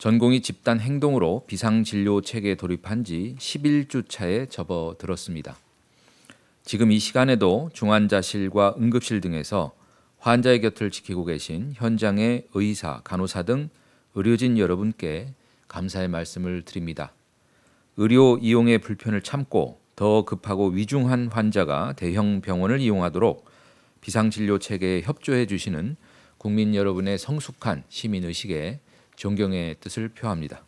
전공이 집단 행동으로 비상진료 체계에 돌입한지 11주 차에 접어들었습니다. 지금 이 시간에도 중환자실과 응급실 등에서 환자의 곁을 지키고 계신 현장의 의사, 간호사 등 의료진 여러분께 감사의 말씀을 드립니다. 의료 이용의 불편을 참고 더 급하고 위중한 환자가 대형 병원을 이용하도록 비상진료 체계에 협조해 주시는 국민 여러분의 성숙한 시민의식에 존경의 뜻을 표합니다.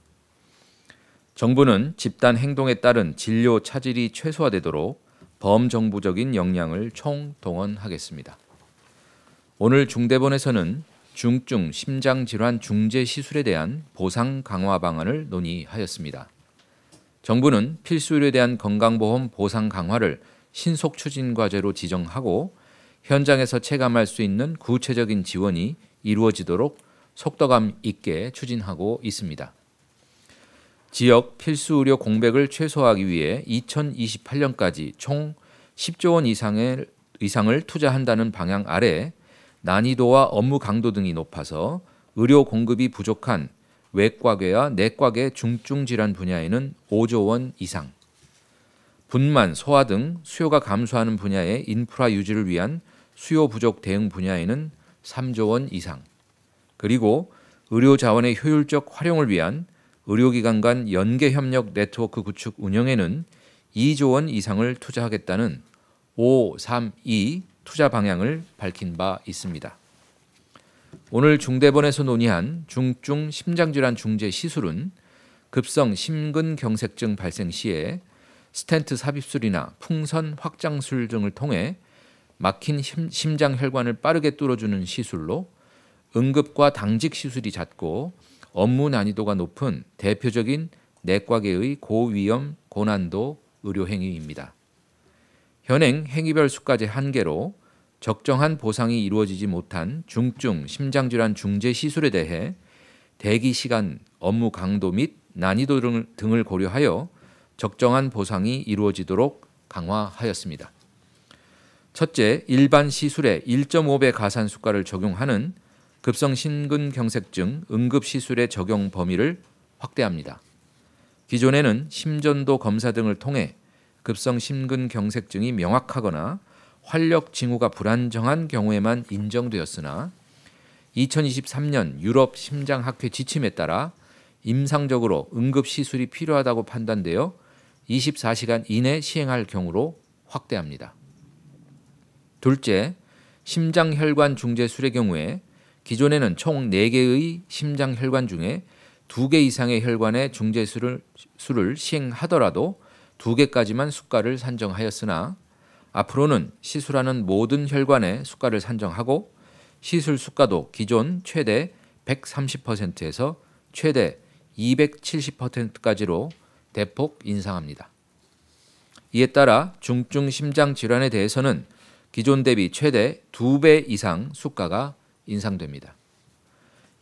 정부는 집단 행동에 따른 진료 차질이 최소화되도록 범정부적인 역량을 총동원하겠습니다. 오늘 중대본에서는 중증 심장질환 중재 시술에 대한 보상 강화 방안을 논의하였습니다. 정부는 필수율에 대한 건강보험 보상 강화를 신속 추진 과제로 지정하고 현장에서 체감할 수 있는 구체적인 지원이 이루어지도록 속도감 있게 추진하고 있습니다. 지역 필수 의료 공백을 최소화하기 위해 2028년까지 총 10조 원 이상을, 이상을 투자한다는 방향 아래 난이도와 업무 강도 등이 높아서 의료 공급이 부족한 외과계와 내과계 중증 질환 분야에는 5조 원 이상, 분만, 소화 등 수요가 감소하는 분야의 인프라 유지를 위한 수요 부족 대응 분야에는 3조 원 이상, 그리고 의료 자원의 효율적 활용을 위한 의료기관 간 연계 협력 네트워크 구축 운영에는 2조 원 이상을 투자하겠다는 532 투자 방향을 밝힌 바 있습니다. 오늘 중대본에서 논의한 중증 심장질환 중재 시술은 급성 심근경색증 발생 시에 스탠트 삽입술이나 풍선 확장술 등을 통해 막힌 심장 혈관을 빠르게 뚫어주는 시술로 응급과 당직 시술이 잦고 업무 난이도가 높은 대표적인 내과계의 고위험 고난도 의료 행위입니다. 현행 행위별 수까지 한계로 적정한 보상이 이루어지지 못한 중증 심장질환 중재 시술에 대해 대기 시간, 업무 강도 및 난이도 등을 고려하여 적정한 보상이 이루어지도록 강화하였습니다. 첫째, 일반 시술의 1.5배 가산 수가를 적용하는 급성 심근경색증 응급시술의 적용 범위를 확대합니다. 기존에는 심전도 검사 등을 통해 급성 심근경색증이 명확하거나 활력 징후가 불안정한 경우에만 인정되었으나 2023년 유럽 심장학회 지침에 따라 임상적으로 응급 시술이 필요하다고 판단되어 24시간 이내 시행할 경우로 확대합니다. 둘째, 심장혈관 중재술의 경우에 기존에는 총 4개의 심장 혈관 중에 2개 이상의 혈관의 중재술을 수를 시행하더라도 2개까지만 수가를 산정하였으나 앞으로는 시술하는 모든 혈관의 수가를 산정하고 시술 수가도 기존 최대 130%에서 최대 270%까지로 대폭 인상합니다. 이에 따라 중증 심장 질환에 대해서는 기존 대비 최대 2배 이상 수가가 인상됩니다.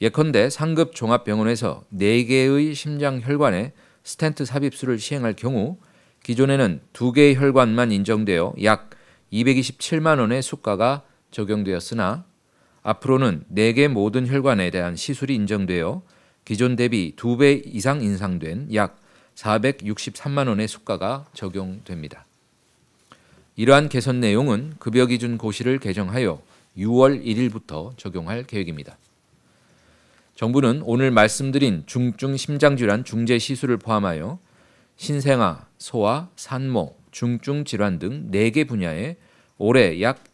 예컨대 상급 종합병원에서 4개의 심장 혈관에 스탠트 삽입술을 시행할 경우 기존에는 2개의 혈관만 인정되어 약 227만 원의 수가가 적용되었으나 앞으로는 4개 모든 혈관에 대한 시술이 인정되어 기존 대비 2배 이상 인상된 약 463만 원의 수가가 적용됩니다. 이러한 개선 내용은 급여 기준 고시를 개정하여 6월 1일부터 적용할 계획입니다. 정부는 오늘 말씀드린 중증 심장질환 중재 시술을 포함하여 신생아, 소아, 산모, 중증 질환 등 4개 분야에 올해 약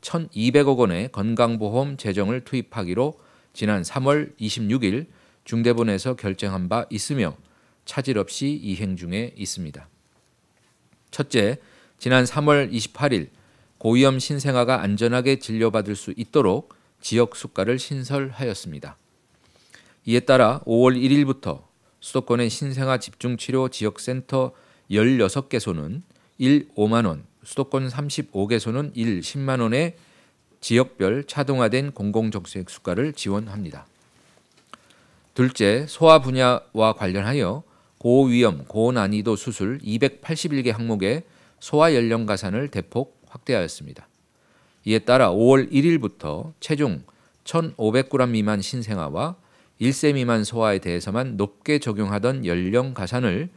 1,200억 원의 건강보험 재정을 투입하기로 지난 3월 26일 중대본에서 결정한 바 있으며 차질 없이 이행 중에 있습니다. 첫째, 지난 3월 28일 고위험 신생아가 안전하게 진료받을 수 있도록 지역 숙가를 신설하였습니다. 이에 따라 5월 1일부터 수도권의 신생아 집중치료 지역센터 16개소는 1 5만원, 수도권 35개소는 1 10만원의 지역별 차동화된 공공정책 수가를 지원합니다. 둘째, 소아 분야와 관련하여 고위험, 고난이도 수술 281개 항목에 소아 연령 가산을 대폭 확대하였습니다. 이에 따라 5월 1일부터 체중 1,500g 미만 신생아와 1세 미만 소아에 대해서만 높게 적용하던 연령 가산을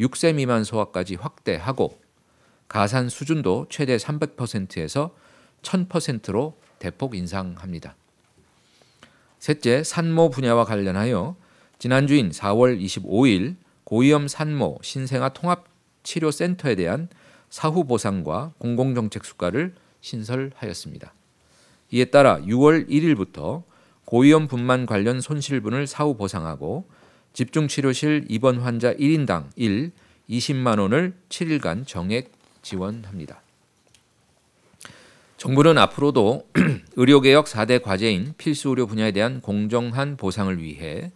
6세 미만 소아까지 확대하고 가산 수준도 최대 300%에서 1000%로 대폭 인상합니다. 셋째, 산모 분야와 관련하여 지난주인 4월 25일 고위험 산모 신생아 통합 치료센터에 대한 사후 보상과 공공정책 수가를 신설하였습니다. 이에 따라 6월 1일부터 고위험분만 관련 손실분을 사후 보상하고 집중치료실 입원 환자 1인당 1 20만 원을 7일간 정액 지원합니다. 정부는 앞으로도 의료개혁 4대 과제인 필수 의료 분야에 대한 공정한 보상을 위해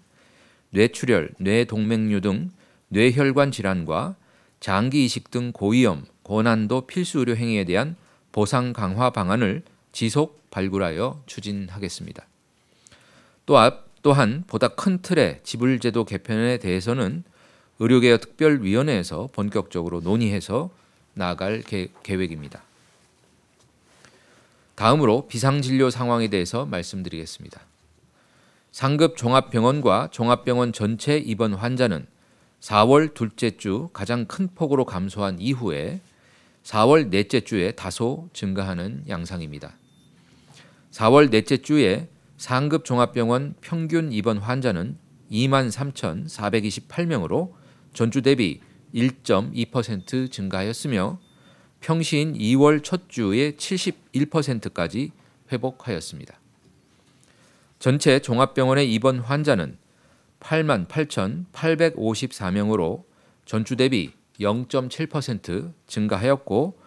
뇌출혈, 뇌동맥류 등 뇌혈관 질환과 장기 이식 등 고위험, 고난도 필수 의료 행위에 대한 보상 강화 방안을 지속 발굴하여 추진하겠습니다. 또 앞, 또한 보다 큰 틀의 지불제도 개편에 대해서는 의료개혁 특별위원회에서 본격적으로 논의해서 나아갈 개, 계획입니다. 다음으로 비상진료 상황에 대해서 말씀드리겠습니다. 상급 종합병원과 종합병원 전체 입원 환자는 4월 둘째 주 가장 큰 폭으로 감소한 이후에 4월 넷째 주에 다소 증가하는 양상입니다. 4월 넷째 주에 상급 종합병원 평균 입원 환자는 23,428명으로 전주 대비 1.2% 증가하였으며 평신 2월 첫 주에 71%까지 회복하였습니다. 전체 종합병원의 입원 환자는 88,854명으로 전주 대비 0.7% 증가하였고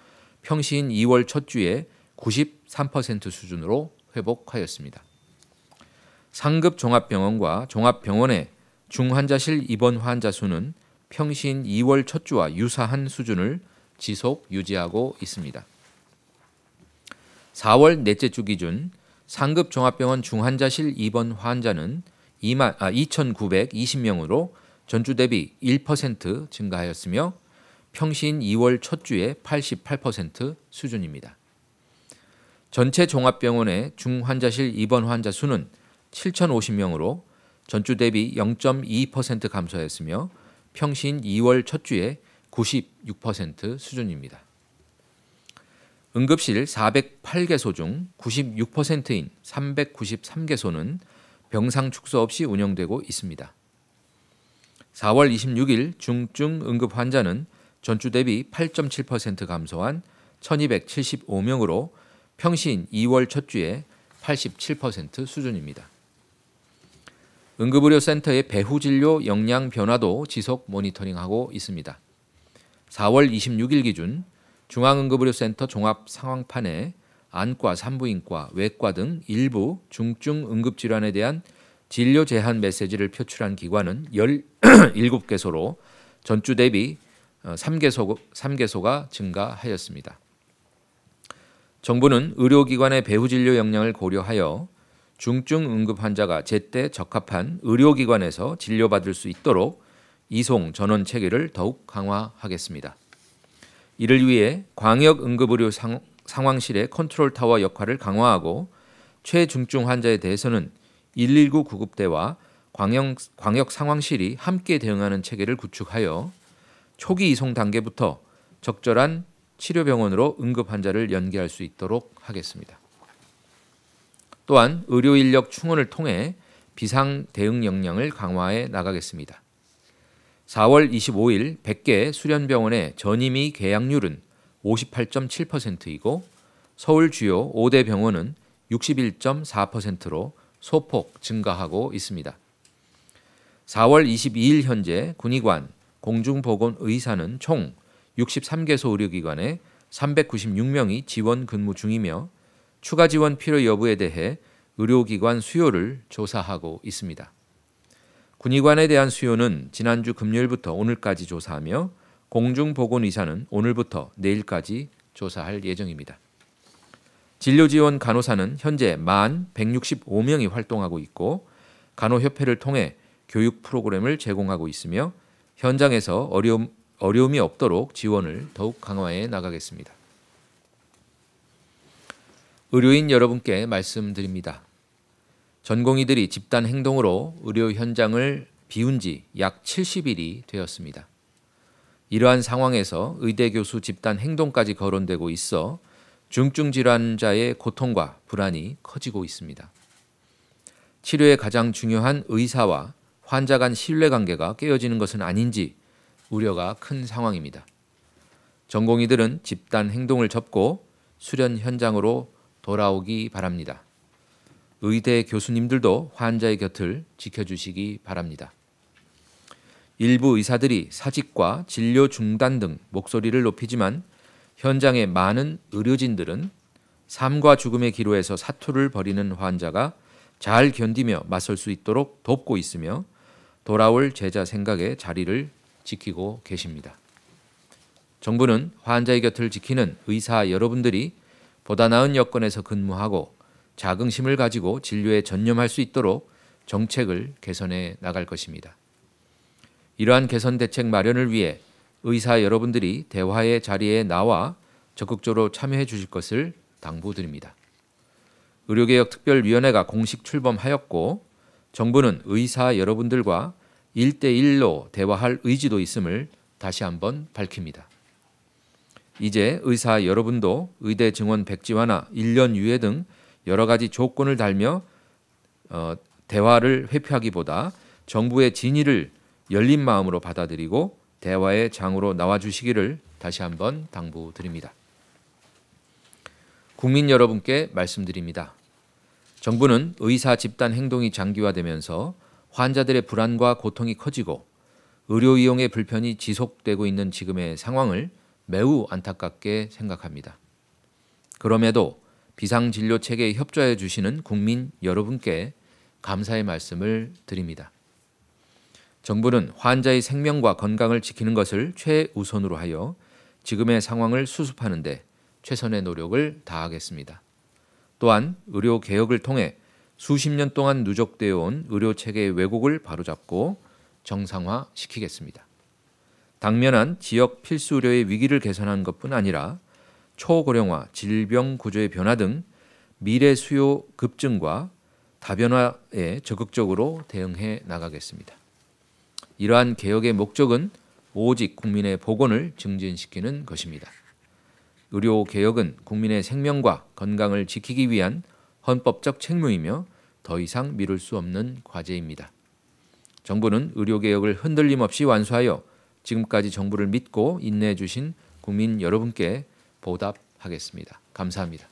평시인 2월 첫 주에 93% 수준으로 회복하였습니다. 상급 종합병원과 종합병원의 중환자실 입원 환자 수는 평시인 2월 첫 주와 유사한 수준을 지속 유지하고 있습니다. 4월 넷째 주 기준 상급 종합병원 중환자실 입원 환자는 2만, 아, 2,920명으로 전주 대비 1% 증가하였으며 평신 2월 첫 주에 88% 수준입니다. 전체 종합병원의 중환자실 입원 환자 수는 7,050명으로 전주 대비 0.2% 감소하였으며 평신 2월 첫 주에 96% 수준입니다. 응급실 408개소 중 96%인 393개소는 병상 축소 없이 운영되고 있습니다. 4월 26일 중증 응급 환자는 전주 대비 8.7% 감소한 1275명으로 평신 2월 첫 주에 87% 수준입니다. 응급의료센터의 배후 진료 역량 변화도 지속 모니터링하고 있습니다. 4월 26일 기준 중앙응급의료센터 종합 상황판에 안과, 산부인과, 외과 등 일부 중증 응급질환에 대한 진료 제한 메시지를 표출한 기관은 17개소로 전주 대비 3개소, 어, 3개소가 증가하였습니다. 정부는 의료기관의 배후 진료 역량을 고려하여 중증 응급 환자가 제때 적합한 의료기관에서 진료받을 수 있도록 이송 전원 체계를 더욱 강화하겠습니다. 이를 위해 광역 응급의료 상, 황실의 컨트롤 타워 역할을 강화하고 최중증 환자에 대해서는 119 구급대와 광역, 광역 상황실이 함께 대응하는 체계를 구축하여 초기 이송 단계부터 적절한 치료 병원으로 응급 환자를 연계할 수 있도록 하겠습니다. 또한 의료 인력 충원을 통해 비상 대응 역량을 강화해 나가겠습니다. 4월 25일 100개 수련병원의 전임이 계약률은 58.7%이고 서울 주요 5대 병원은 61.4%로 소폭 증가하고 있습니다. 4월 22일 현재 군의관, 공중보건의사는 총 63개소 의료기관에 396명이 지원 근무 중이며 추가 지원 필요 여부에 대해 의료기관 수요를 조사하고 있습니다. 군의관에 대한 수요는 지난주 금요일부터 오늘까지 조사하며 공중보건의사는 오늘부터 내일까지 조사할 예정입니다. 진료지원 간호사는 현재 만 165명이 활동하고 있고 간호협회를 통해 교육 프로그램을 제공하고 있으며 현장에서 어려움, 어려움이 없도록 지원을 더욱 강화해 나가겠습니다. 의료인 여러분께 말씀드립니다. 전공의들이 집단 행동으로 의료 현장을 비운 지 약 70일이 되었습니다. 이러한 상황에서 의대 교수 집단 행동까지 거론되고 있어 중증 질환자의 고통과 불안이 커지고 있습니다. 치료의 가장 중요한 의사와 환자 간 신뢰관계가 깨어지는 것은 아닌지 우려가 큰 상황입니다. 전공의들은 집단 행동을 접고 수련 현장으로 돌아오기 바랍니다. 의대 교수님들도 환자의 곁을 지켜주시기 바랍니다. 일부 의사들이 사직과 진료 중단 등 목소리를 높이지만 현장의 많은 의료진들은 삶과 죽음의 기로에서 사투를 벌이는 환자가 잘 견디며 맞설 수 있도록 돕고 있으며 돌아올 제자 생각에 자리를 지키고 계십니다. 정부는 환자의 곁을 지키는 의사 여러분들이 보다 나은 여건에서 근무하고 자긍심을 가지고 진료에 전념할 수 있도록 정책을 개선해 나갈 것입니다. 이러한 개선 대책 마련을 위해 의사 여러분들이 대화의 자리에 나와 적극적으로 참여해 주실 것을 당부드립니다. 의료개혁 특별위원회가 공식 출범하였고 정부는 의사 여러분들과 1대1로 대화할 의지도 있음을 다시 한번 밝힙니다. 이제 의사 여러분도 의대 증원 백지화나 1년 유예 등 여러 가지 조건을 달며 어, 대화를 회피하기보다 정부의 진의를 열린 마음으로 받아들이고 대화의 장으로 나와주시기를 다시 한번 당부드립니다. 국민 여러분께 말씀드립니다. 정부는 의사 집단 행동이 장기화되면서 환자들의 불안과 고통이 커지고 의료 이용의 불편이 지속되고 있는 지금의 상황을 매우 안타깝게 생각합니다. 그럼에도 비상진료 체계에 협조해 주시는 국민 여러분께 감사의 말씀을 드립니다. 정부는 환자의 생명과 건강을 지키는 것을 최우선으로 하여 지금의 상황을 수습하는 데 최선의 노력을 다하겠습니다. 또한 의료 개혁을 통해 수십 년 동안 누적되어 온 의료 체계의 왜곡을 바로잡고 정상화시키겠습니다. 당면한 지역 필수 의료의 위기를 개선하는 것뿐 아니라 초고령화, 질병 구조의 변화 등 미래 수요 급증과 다변화에 적극적으로 대응해 나가겠습니다. 이러한 개혁의 목적은 오직 국민의 복원을 증진시키는 것입니다. 의료 개혁은 국민의 생명과 건강을 지키기 위한 헌법적 책무이며 더 이상 미룰 수 없는 과제입니다. 정부는 의료 개혁을 흔들림 없이 완수하여 지금까지 정부를 믿고 인내해 주신 국민 여러분께 보답하겠습니다. 감사합니다.